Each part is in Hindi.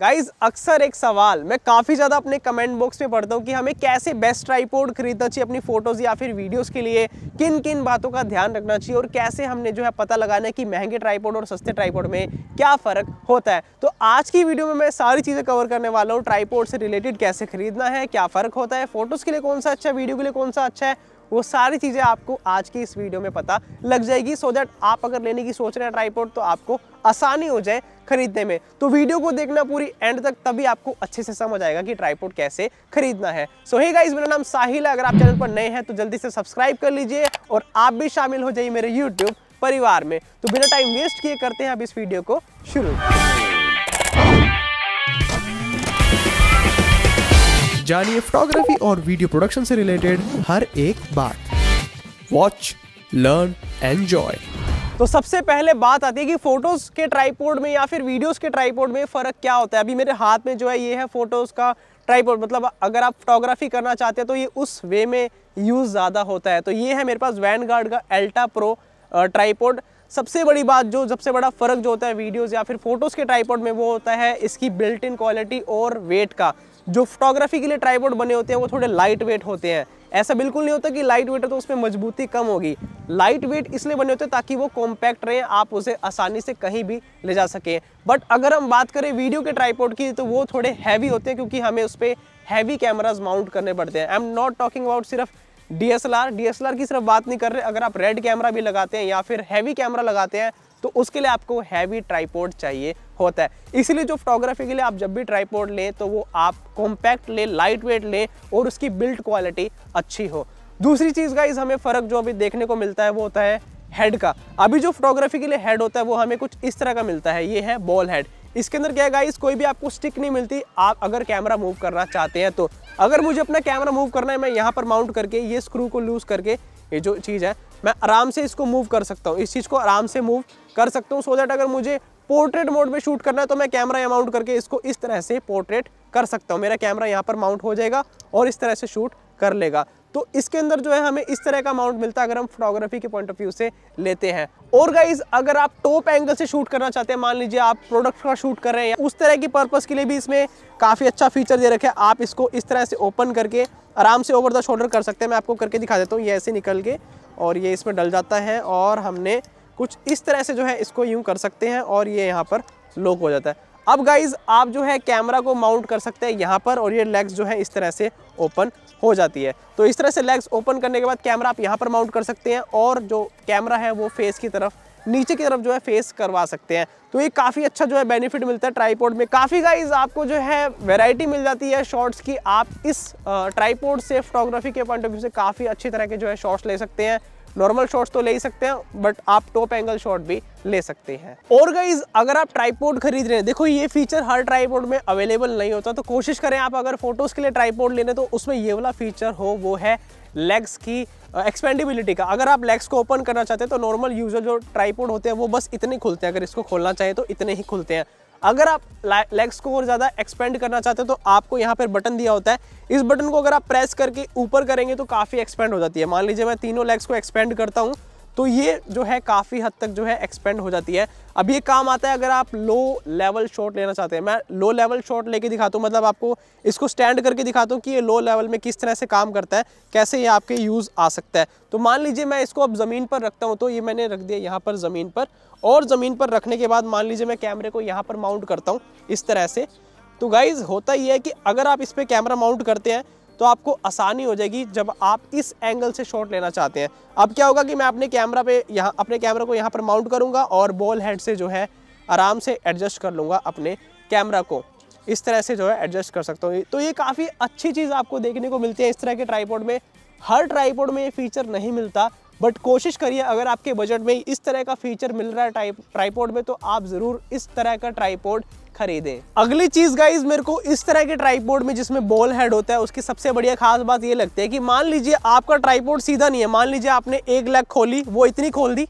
गाइज अक्सर एक सवाल मैं काफ़ी ज़्यादा अपने कमेंट बॉक्स में पढ़ता हूँ कि हमें कैसे बेस्ट ट्राईपोर्ड खरीदना चाहिए अपनी फ़ोटोज़ या फिर वीडियोस के लिए किन किन बातों का ध्यान रखना चाहिए और कैसे हमने जो है पता लगाना है कि महंगे ट्राईपोर्ड और सस्ते ट्राईपोर्ड में क्या फ़र्क होता है तो आज की वीडियो में मैं सारी चीज़ें कवर करने वाला हूँ ट्राईपोर्ड से रिलेटेड कैसे खरीदना है क्या फ़र्क होता है फोटोज़ अच्छा, के लिए कौन सा अच्छा है वीडियो के लिए कौन सा अच्छा है वो सारी चीज़ें आपको आज की इस वीडियो में पता लग जाएगी सो so दैट आप अगर लेने की सोच रहे हैं ट्राईपोर्ट तो आपको आसानी हो जाए खरीदने में तो वीडियो को देखना पूरी एंड तक तभी आपको अच्छे से समझ आएगा कि ट्राईपोर्ट कैसे खरीदना है सो हे गाइज मेरा नाम साहिल है अगर आप चैनल पर नए हैं तो जल्दी से सब्सक्राइब कर लीजिए और आप भी शामिल हो जाइए मेरे यूट्यूब परिवार में तो बिना टाइम वेस्ट किए करते हैं अब इस वीडियो को शुरू जानिए फोटोग्राफी और वीडियो प्रोडक्शन से रिलेटेड हर एक बात वॉच लर्न एंजॉय तो सबसे पहले बात आती है कि फोटोज़ के ट्राईपोर्ड में या फिर वीडियोस के ट्राईपोर्ड में फ़र्क क्या होता है अभी मेरे हाथ में जो है ये है फ़ोटोज़ का ट्राईपोर्ड मतलब अगर आप फोटोग्राफी करना चाहते हैं तो ये उस वे में यूज़ ज़्यादा होता है तो ये है मेरे पास Vanguard Alta Pro tripod सबसे बड़ी बात जो सबसे बड़ा फ़र्क जो होता है वीडियोस या फिर फोटोज़ के ट्राईपोर्ड में वो होता है इसकी बिल्ट इन क्वालिटी और वेट का जो फोटोग्राफी के लिए ट्राईपोर्ड बने होते हैं वो थोड़े लाइट वेट होते हैं ऐसा बिल्कुल नहीं होता कि लाइट वेट है तो उसमें मजबूती कम होगी लाइट वेट इसलिए बने होते हैं ताकि वो कॉम्पैक्ट रहे आप उसे आसानी से कहीं भी ले जा सकें बट अगर हम बात करें वीडियो के ट्राईपोर्ड की तो वो थोड़े हैवी होते हैं क्योंकि हमें उस पर हैवी कैमराज माउंट करने पड़ते हैं I am not talking about सिर्फ एल आर की सिर्फ बात नहीं कर रहे अगर आप रेड कैमरा भी लगाते हैं या फिर हैवी कैमरा लगाते हैं तो उसके लिए आपको हैवी ट्राईपोर्ड चाहिए होता है इसीलिए जो फोटोग्राफी के लिए आप जब भी ट्राईपोर्ड लें तो वो आप कॉम्पैक्ट ले लाइट वेट ले और उसकी बिल्ट क्वालिटी अच्छी हो दूसरी चीज़ का हमें फ़र्क जो अभी देखने को मिलता है वो होता है हेड का अभी जो फोटोग्राफी के लिए हेड होता है वो हमें कुछ इस तरह का मिलता है ये है बॉल हेड इसके अंदर क्या है गाइस कोई भी आपको स्टिक नहीं मिलती आप अगर कैमरा मूव करना चाहते हैं तो अगर मुझे अपना कैमरा मूव करना है मैं यहाँ पर माउंट करके ये स्क्रू को लूज़ करके ये जो चीज़ है मैं आराम से इसको मूव कर सकता हूँ इस चीज़ को आराम से मूव कर सकता हूँ सो दैट अगर मुझे पोर्ट्रेट मोड में शूट करना है तो मैं कैमरा माउंट करके इसको इस तरह से पोर्ट्रेट कर सकता हूँ मेरा कैमरा यहाँ पर माउंट हो जाएगा और इस तरह से शूट कर लेगा तो इसके अंदर जो है हमें इस तरह का माउंट मिलता है अगर हम फोटोग्राफी के पॉइंट ऑफ व्यू से लेते हैं और गाइज अगर आप टॉप एंगल से शूट करना चाहते हैं मान लीजिए आप प्रोडक्ट का शूट कर रहे हैं उस तरह की पर्पज़ के लिए भी इसमें काफ़ी अच्छा फीचर दे रखे आप इसको इस तरह से ओपन करके आराम से ओवर द शोल्डर कर सकते हैं मैं आपको करके दिखा देता हूँ ये ऐसे निकल के और ये इसमें डल जाता है और हमने कुछ इस तरह से जो है इसको यूँ कर सकते हैं और ये यहाँ पर लॉक हो जाता है अब गाइज आप जो है कैमरा को माउंट कर सकते हैं यहाँ पर और ये लेग्स जो है इस तरह से ओपन हो जाती है तो इस तरह से लेग्स ओपन करने के बाद कैमरा आप यहाँ पर माउंट कर सकते हैं और जो कैमरा है वो फेस की तरफ नीचे की तरफ जो है फेस करवा सकते हैं तो ये काफ़ी अच्छा जो है बेनिफिट मिलता है ट्राईपोर्ड में काफ़ी गाइज आपको जो है वेराइटी मिल जाती है शॉर्ट्स की आप इस ट्राईपोर्ड से फोटोग्राफी के पॉइंट ऑफ व्यू से काफ़ी अच्छी तरह के जो है शॉर्ट्स ले सकते हैं नॉर्मल शॉट्स तो ले ही सकते हैं बट आप टॉप एंगल शॉट भी ले सकते हैं और गाइज अगर आप ट्राईपोर्ड खरीद रहे हैं देखो ये फीचर हर ट्राईपोर्ड में अवेलेबल नहीं होता तो कोशिश करें आप अगर फोटोज़ के लिए ट्राईपोर्ड लेने तो उसमें ये वाला फीचर हो वो है लेग्स की एक्सपेंडिबिलिटी का अगर आप लेग्स को ओपन करना चाहते हैं तो नॉर्मल यूजर जो ट्राईपोर्ड होते हैं वो बस इतने खुलते हैं अगर इसको खोलना चाहें तो इतने ही खुलते हैं अगर आप लेग्स को और ज़्यादा एक्सपेंड करना चाहते हो तो आपको यहाँ पर बटन दिया होता है इस बटन को अगर आप प्रेस करके ऊपर करेंगे तो काफ़ी एक्सपेंड हो जाती है मान लीजिए मैं तीनों लेग्स को एक्सपेंड करता हूँ तो ये जो है काफ़ी हद तक जो है एक्सपेंड हो जाती है अब ये काम आता है अगर आप लो लेवल शॉट लेना चाहते हैं मैं लो लेवल शॉट लेके दिखाता हूँ मतलब आपको इसको स्टैंड करके दिखाता हूँ कि ये लो लेवल में किस तरह से काम करता है कैसे ये आपके यूज़ आ सकता है तो मान लीजिए मैं इसको अब ज़मीन पर रखता हूँ तो ये मैंने रख दिया यहाँ पर ज़मीन पर और ज़मीन पर रखने के बाद मान लीजिए मैं कैमरे को यहाँ पर माउंट करता हूँ इस तरह से तो गाइज़ होता ही है कि अगर आप इस पर कैमरा माउंट करते हैं तो आपको आसानी हो जाएगी जब आप इस एंगल से शॉट लेना चाहते हैं अब क्या होगा कि मैं अपने कैमरा पे यहाँ अपने कैमरा को यहाँ पर माउंट करूँगा और बॉल हेड से जो है आराम से एडजस्ट कर लूँगा अपने कैमरा को इस तरह से जो है एडजस्ट कर सकता हूँ तो ये काफ़ी अच्छी चीज़ आपको देखने को मिलती है इस तरह के ट्राईपोर्ड में हर ट्राईपोर्ड में ये फीचर नहीं मिलता बट कोशिश करिए अगर आपके बजट में इस तरह का फीचर मिल रहा है ट्राईपोर्ड में तो आप ज़रूर इस तरह का ट्राईपोर्ड खरीदें अगली चीज़ गाइज मेरे को इस तरह के ट्राईपोर्ड में जिसमें बॉल हेड होता है उसकी सबसे बढ़िया खास बात ये लगती है कि मान लीजिए आपका ट्राईपोर्ड सीधा नहीं है मान लीजिए आपने एक लेग खोली वो इतनी खोल दी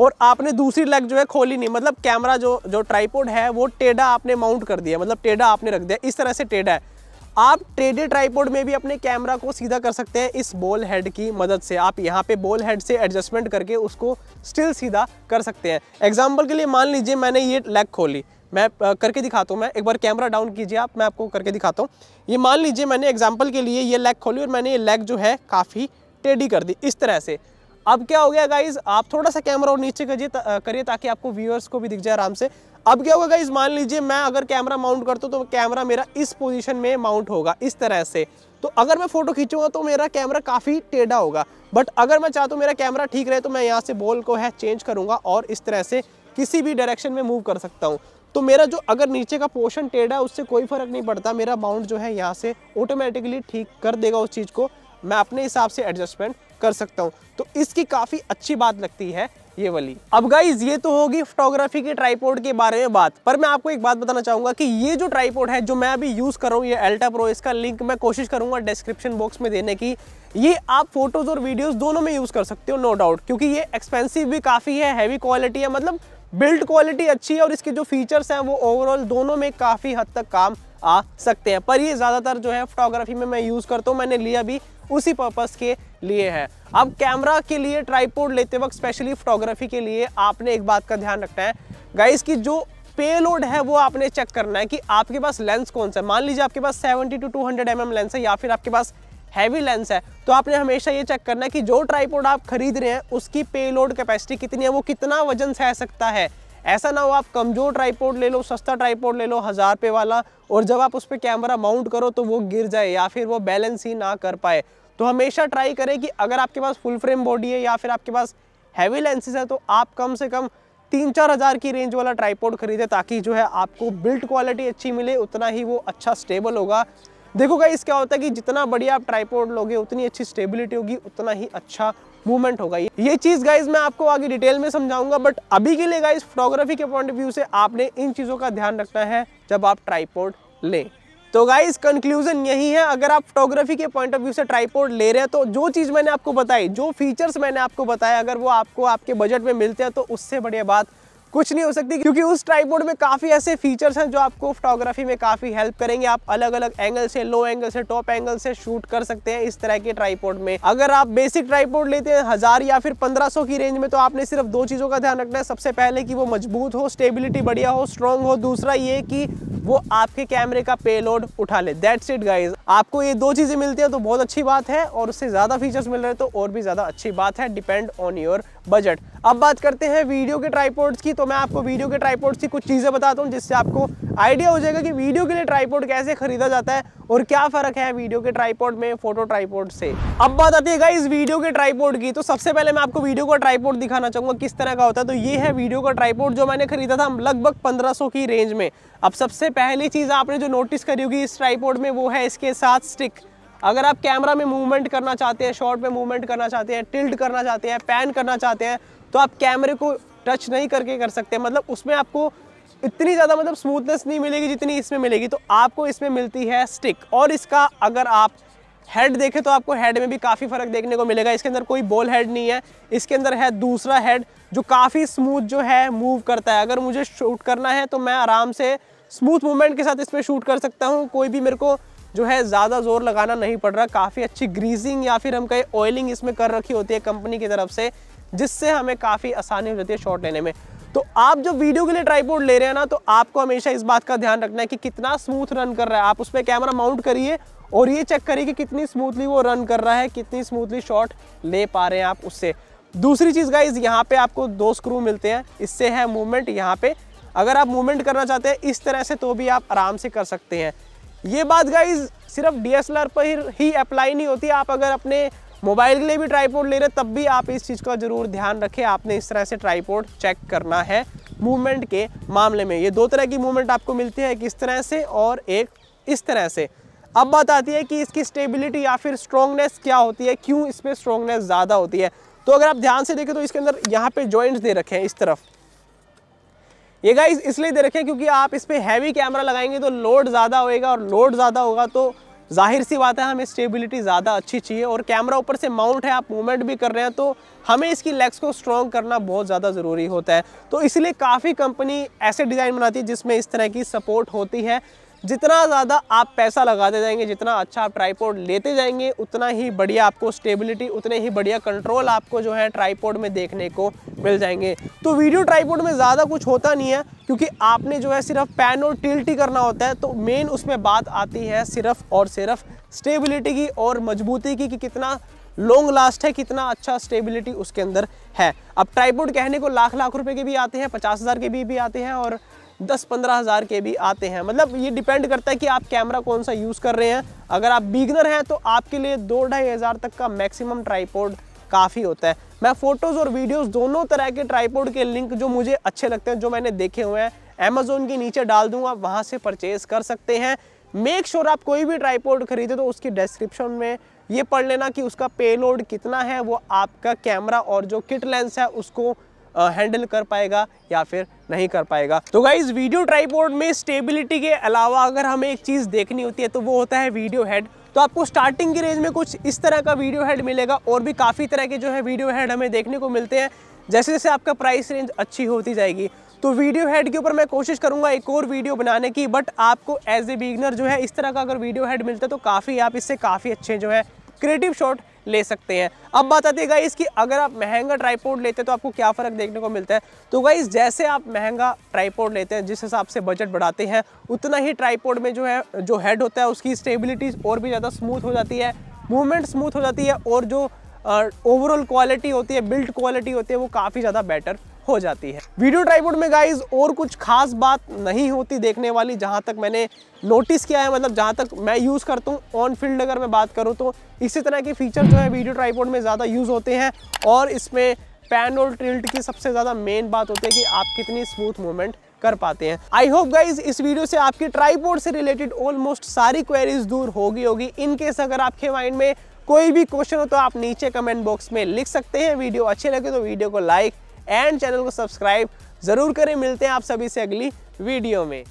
और आपने दूसरी लेग जो है खोली नहीं मतलब कैमरा जो जो ट्राईपोर्ड है वो टेढ़ा आपने माउंट कर दिया मतलब टेढ़ा आपने रख दिया इस तरह से टेढ़ा है आप टेढ़े ट्राईपोर्ड में भी अपने कैमरा को सीधा कर सकते हैं इस बॉल हेड की मदद से आप यहाँ पे बॉल हेड से एडजस्टमेंट करके उसको स्टिल सीधा कर सकते हैं एग्जाम्पल के लिए मान लीजिए मैंने ये लेग खोली मैं करके दिखाता हूँ मैं एक बार कैमरा डाउन कीजिए आप मैं आपको करके दिखाता हूँ ये मान लीजिए मैंने एग्जाम्पल के लिए ये लेग खोली और मैंने ये लेग जो है काफ़ी टेढ़ी कर दी इस तरह से अब क्या हो गया गाइज आप थोड़ा सा कैमरा और नीचे करिए करिए ताकि आपको व्यूअर्स को भी दिख जाए आराम से अब क्या होगा गाइज मान लीजिए मैं अगर कैमरा माउंट करता हूँ तो कैमरा मेरा इस पोजीशन में माउंट होगा इस तरह से तो अगर मैं फ़ोटो खींचूंगा तो मेरा कैमरा काफ़ी टेढ़ा होगा बट अगर मैं चाहता हूँ मेरा कैमरा ठीक रहे तो मैं यहाँ से बॉल को है चेंज करूँगा और इस तरह से किसी भी डायरेक्शन में मूव कर सकता हूँ तो मेरा जो अगर नीचे का पोर्शन टेढ़ा है उससे कोई फ़र्क नहीं पड़ता मेरा बाउंड जो है यहाँ से ऑटोमेटिकली ठीक कर देगा उस चीज़ को मैं अपने हिसाब से एडजस्टमेंट कर सकता हूँ तो इसकी काफ़ी अच्छी बात लगती है ये वाली अब गाइज ये तो होगी फोटोग्राफी के ट्राईपोर्ट के बारे में बात पर मैं आपको एक बात बताना चाहूंगा कि ये जो ट्राईपोर्ट है जो मैं अभी यूज कर रहा हूँ ये एल्टा प्रो इसका लिंक मैं कोशिश करूंगा डिस्क्रिप्शन बॉक्स में देने की ये आप फोटोज और वीडियोस दोनों में यूज कर सकते हो नो डाउट क्योंकि ये एक्सपेंसिव भी काफी है हैवी क्वालिटी है मतलब बिल्ड क्वालिटी अच्छी है और इसके जो फीचर्स हैं वो ओवरऑल दोनों में काफ़ी हद तक काम आ सकते हैं पर ये ज़्यादातर जो है फोटोग्राफी में मैं यूज़ करता हूँ मैंने लिया भी उसी पर्पज़ के लिए है अब कैमरा के लिए ट्राईपोर्ड लेते वक्त स्पेशली फोटोग्राफी के लिए आपने एक बात का ध्यान रखना है गाइस की जो लोड है वो आपने चेक करना है कि आपके पास लेंस कौन सा है मान लीजिए आपके पास 70 टू 200 हंड्रेड mm लेंस है या फिर आपके पास हैवी लेंस है तो आपने हमेशा ये चेक करना कि जो ट्राईपोड आप खरीद रहे हैं उसकी पे लोड कैपेसिटी कितनी है वो कितना वजन सह सकता है ऐसा ना हो आप कमज़ोर ट्राईपोड ले लो सस्ता ट्राईपोड ले लो हज़ार पे वाला और जब आप उस पर कैमरा माउंट करो तो वो गिर जाए या फिर वो बैलेंस ही ना कर पाए तो हमेशा ट्राई करें कि अगर आपके पास फुल फ्रेम बॉडी है या फिर आपके पास हैवी लेंसेज है तो आप कम से कम तीन चार हज़ार की रेंज वाला ट्राईपोड खरीदें ताकि जो है आपको बिल्ड क्वालिटी अच्छी मिले उतना ही वो अच्छा स्टेबल होगा देखो गाइस क्या होता है कि जितना बढ़िया आप ट्राईपोर्ड लोगे उतनी अच्छी स्टेबिलिटी होगी उतना ही अच्छा मूवमेंट होगा ये चीज़ गाइज मैं आपको आगे डिटेल में समझाऊंगा बट अभी के लिए गाइज फोटोग्राफी के पॉइंट ऑफ व्यू से आपने इन चीज़ों का ध्यान रखना है जब आप ट्राईपोर्ड ले तो गाइज कंक्लूजन यही है अगर आप फोटोग्राफी के पॉइंट ऑफ व्यू से ट्राईपोर्ड ले रहे हैं तो जो चीज़ मैंने आपको बताई जो फीचर्स मैंने आपको बताया अगर वो आपको आपके बजट में मिलते हैं तो उससे बढ़िया बात कुछ नहीं हो सकती क्योंकि उस ट्राईपोर्ड में काफ़ी ऐसे फीचर्स हैं जो आपको फोटोग्राफी में काफ़ी हेल्प करेंगे आप अलग अलग एंगल से लो एंगल से टॉप एंगल से शूट कर सकते हैं इस तरह के ट्राईपोर्ड में अगर आप बेसिक ट्राईपोर्ड लेते हैं हज़ार या फिर पंद्रह की रेंज में तो आपने सिर्फ दो चीज़ों का ध्यान रखना है सबसे पहले की वो मजबूत हो स्टेबिलिटी बढ़िया हो स्ट्रॉन्ग हो दूसरा ये की वो आपके कैमरे का पेलोड उठा ले दैट्स इट गाइज आपको ये दो चीज़ें मिलती है तो बहुत अच्छी बात है और उससे ज़्यादा फीचर्स मिल रहे हैं तो और भी ज़्यादा अच्छी बात है डिपेंड ऑन योर बजट अब बात करते हैं वीडियो के ट्राईपोर्ट्स की तो मैं आपको वीडियो के ट्राईपोर्ट्स की कुछ चीज़ें बताता हूँ जिससे आपको आइडिया हो जाएगा कि वीडियो के लिए ट्राईपोर्ट कैसे खरीदा जाता है और क्या फ़र्क है वीडियो के ट्राईपोर्ट में फोटो ट्राईपोर्ट से अब बात आती है इस वीडियो के ट्राईपोर्ट की तो सबसे पहले मैं आपको वीडियो का ट्राईपोर्ट दिखाना चाहूंगा किस तरह का होता है तो ये है वीडियो का ट्राईपोर्ट जो मैंने खरीदा था लगभग 1500 की रेंज में अब सबसे पहली चीज़ आपने जो नोटिस करी होगी इस ट्राईपोर्ट में वो है इसके साथ स्टिक अगर आप कैमरा में मूवमेंट करना चाहते हैं शॉर्ट में मूवमेंट करना चाहते हैं टिल्ट करना चाहते हैं पैन करना चाहते हैं तो आप कैमरे को टच नहीं करके कर सकते मतलब उसमें आपको इतनी ज़्यादा मतलब स्मूथनेस नहीं मिलेगी जितनी इसमें मिलेगी तो आपको इसमें मिलती है स्टिक और इसका अगर आप हेड देखें तो आपको हेड में भी काफ़ी फ़र्क देखने को मिलेगा इसके अंदर कोई बॉल हेड नहीं है इसके अंदर है दूसरा हेड जो काफ़ी स्मूथ जो है मूव करता है अगर मुझे शूट करना है तो मैं आराम से स्मूथ मूवमेंट के साथ इस पर शूट कर सकता हूँ कोई भी मेरे को जो है ज़्यादा जोर लगाना नहीं पड़ रहा काफ़ी अच्छी ग्रीसिंग या फिर हम कहें ऑयलिंग इसमें कर रखी होती है कंपनी की तरफ से जिससे हमें काफ़ी आसानी हो जाती है शॉट लेने में तो आप जो वीडियो के लिए ट्राईपोर्ड ले रहे हैं ना तो आपको हमेशा इस बात का ध्यान रखना है कि कितना स्मूथ रन कर रहा है आप उस पर कैमरा माउंट करिए और ये चेक करिए कि कितनी स्मूथली वो रन कर रहा है कितनी स्मूथली शॉट ले पा रहे हैं आप उससे दूसरी चीज़ गाइज यहाँ पे आपको दो स्क्रू मिलते हैं इससे है मूवमेंट यहाँ पे अगर आप मूवमेंट करना चाहते हैं इस तरह से तो भी आप आराम से कर सकते हैं ये बात गाइज सिर्फ डी एस पर ही अप्लाई नहीं होती आप अगर अपने मोबाइल के लिए भी ट्राईपोर्ट ले रहे तब भी आप इस चीज़ का ज़रूर ध्यान रखें आपने इस तरह से ट्राईपोर्ट चेक करना है मूवमेंट के मामले में ये दो तरह की मूवमेंट आपको मिलती है एक इस तरह से और एक इस तरह से अब बात आती है कि इसकी स्टेबिलिटी या फिर स्ट्रॉन्गनेस क्या होती है क्यों इसमें स्ट्रॉन्गनेस ज़्यादा होती है तो अगर आप ध्यान से देखें तो इसके अंदर यहाँ पे जॉइंट्स दे रखे हैं इस तरफ ये गाइस इसलिए दे रखें क्योंकि आप इस पर हैवी कैमरा लगाएंगे तो लोड ज़्यादा होएगा और लोड ज़्यादा होगा तो जाहिर सी बात है हमें स्टेबिलिटी ज़्यादा अच्छी चाहिए और कैमरा ऊपर से माउंट है आप मूवमेंट भी कर रहे हैं तो हमें इसकी लेग्स को स्ट्रॉन्ग करना बहुत ज़्यादा ज़रूरी होता है तो इसलिए काफ़ी कंपनी ऐसे डिज़ाइन बनाती है जिसमें इस तरह की सपोर्ट होती है जितना ज़्यादा आप पैसा लगाते जाएंगे जितना अच्छा आप ट्राईपोर्ड लेते जाएंगे उतना ही बढ़िया आपको स्टेबिलिटी उतने ही बढ़िया कंट्रोल आपको जो है ट्राईपोर्ड में देखने को मिल जाएंगे तो वीडियो ट्राईपोर्ड में ज़्यादा कुछ होता नहीं है क्योंकि आपने जो है सिर्फ पैन और टिल्टी करना होता है तो मेन उसमें बात आती है सिर्फ और सिर्फ स्टेबिलिटी की और मजबूती की कि कितना लॉन्ग लास्ट है कितना अच्छा स्टेबिलिटी उसके अंदर है अब ट्राईपोर्ड कहने को लाख लाख रुपए के भी आते हैं पचास हज़ार के भी भी आते हैं और दस पंद्रह हज़ार के भी आते हैं मतलब ये डिपेंड करता है कि आप कैमरा कौन सा यूज़ कर रहे हैं अगर आप बिगनर हैं तो आपके लिए दो ढाई हज़ार तक का मैक्सिमम ट्राईपोर्ड काफ़ी होता है मैं फ़ोटोज़ और वीडियोज़ दोनों तरह के ट्राईपोर्ड के लिंक जो मुझे अच्छे लगते हैं जो मैंने देखे हुए हैं अमेजोन के नीचे डाल आप वहाँ से परचेज़ कर सकते हैं मेक श्योर sure आप कोई भी ट्राईपोर्ड खरीदे तो उसकी डिस्क्रिप्शन में ये पढ़ लेना कि उसका पे कितना है वो आपका कैमरा और जो किट लेंस है उसको हैंडल कर पाएगा या फिर नहीं कर पाएगा तो गाइज वीडियो ट्राईपोर्ड में स्टेबिलिटी के अलावा अगर हमें एक चीज़ देखनी होती है तो वो होता है वीडियो हेड तो आपको स्टार्टिंग की रेंज में कुछ इस तरह का वीडियो हेड मिलेगा और भी काफ़ी तरह के जो है वीडियो हेड हमें देखने को मिलते हैं जैसे जैसे आपका प्राइस रेंज अच्छी होती जाएगी तो वीडियो हेड के ऊपर मैं कोशिश करूंगा एक और वीडियो बनाने की बट आपको एज ए बिगनर जो है इस तरह का अगर वीडियो हेड मिलता है तो काफ़ी आप इससे काफ़ी अच्छे जो है क्रिएटिव शॉट ले सकते हैं अब बताते है गाइस कि अगर आप महंगा ट्राईपोर्ड लेते हैं तो आपको क्या फ़र्क देखने को मिलता है तो गाइस जैसे आप महंगा ट्राईपोर्ड लेते हैं जिस हिसाब से बजट बढ़ाते हैं उतना ही ट्राईपोर्ड में जो है जो हेड होता है उसकी स्टेबिलिटी और भी ज़्यादा स्मूथ हो जाती है मूवमेंट स्मूथ हो जाती है और जो ओवरऑल क्वालिटी होती है बिल्ड क्वालिटी होती है वो काफ़ी ज़्यादा बेटर हो जाती है वीडियो ट्राईपोर्ड में गाइज और कुछ खास बात नहीं होती देखने वाली जहाँ तक मैंने नोटिस किया है मतलब जहाँ तक मैं यूज़ करता हूँ ऑन फील्ड अगर मैं बात करूँ तो इसी तरह के फीचर जो है वीडियो ट्राईपोर्ड में ज़्यादा यूज़ होते हैं और इसमें पैन और ट्रिल्ट की सबसे ज़्यादा मेन बात होती है कि आप कितनी स्मूथ मूवमेंट कर पाते हैं आई होप गाइज इस वीडियो से आपकी ट्राईपोर्ड से रिलेटेड ऑलमोस्ट सारी क्वेरीज दूर होगी होगी इनकेस अगर आपके माइंड में कोई भी क्वेश्चन हो तो आप नीचे कमेंट बॉक्स में लिख सकते हैं वीडियो अच्छे लगे तो वीडियो को लाइक एंड चैनल को सब्सक्राइब ज़रूर करें मिलते हैं आप सभी से अगली वीडियो में